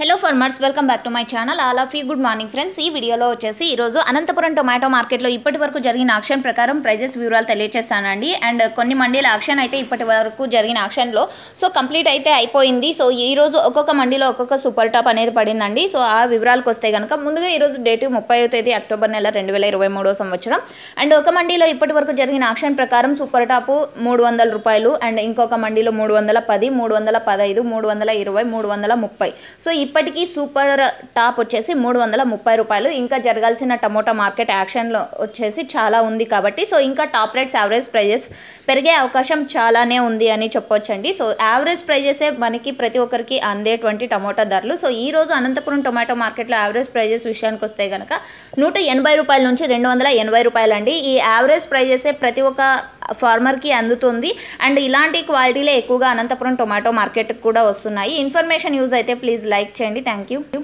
hello farmers welcome back to my channel all of you good morning friends ఈ వీడియోలో వచ్చేసి ఈరోజు Anantapuram tomato మార్కెట్లో ఇప్పటి వరకు జరిగిన ఆక్షన్ ప్రకారం ప్రైజెస్ వివరాలు తెలియజేస్తానండి అండ్ కొన్ని మండీల ఆక్షన్ అయితే ఇప్పటి వరకు జరిగిన ఆక్షన్లో సో కంప్లీట్ అయితే అయిపోయింది సో ఈ రోజు ఒక్కొక్క మండీలో ఒక్కొక్క సూపర్ టాప్ అనేది పడిందండి సో ఆ వివరాలకు వస్తే కనుక ముందుగా ఈరోజు డేట్ ముప్పై తేదీ అక్టోబర్ నెల రెండు వేల ఇరవై మూడో సంవత్సరం అండ్ ఒక మండీలో ఇప్పటి వరకు జరిగిన ఆక్షన్ ప్రకారం సూపర్ టాపు మూడు వందల రూపాయలు అండ్ ఇంకొక మండీలో మూడు వందల పది మూడు వందల పదహైదు మూడు వందల ఇరవై మూడు వందల ముప్పై సో ఇప్పటికీ సూపర్ టాప్ వచ్చేసి మూడు వందల ముప్పై రూపాయలు ఇంకా జరగాల్సిన టమోటా మార్కెట్ యాక్షన్లో వచ్చేసి చాలా ఉంది కాబట్టి సో ఇంకా టాప్ రేట్స్ యావరేజ్ ప్రైజెస్ పెరిగే అవకాశం చాలానే ఉంది అని చెప్పొచ్చండి సో యావరేజ్ ప్రైజెసే మనకి ప్రతి ఒక్కరికి అందేటువంటి టమోటా ధరలు సో ఈ రోజు అనంతపురం టొమాటో మార్కెట్లో యావరేజ్ ప్రైజెస్ విషయానికి వస్తే కనుక నూట ఎనభై రూపాయల నుంచి రెండు వందల ఎనభై రూపాయలండి ఈ యావరేజ్ ప్రైజెసే ప్రతి ఒక్క ఫార్మర్కి అందుతుంది అండ్ ఇలాంటి క్వాలిటీలే ఎక్కువగా అనంతపురం టొమాటో మార్కెట్కి కూడా వస్తున్నాయి ఇన్ఫర్మేషన్ యూజ్ అయితే ప్లీజ్ లైక్ చేయండి థ్యాంక్ యూ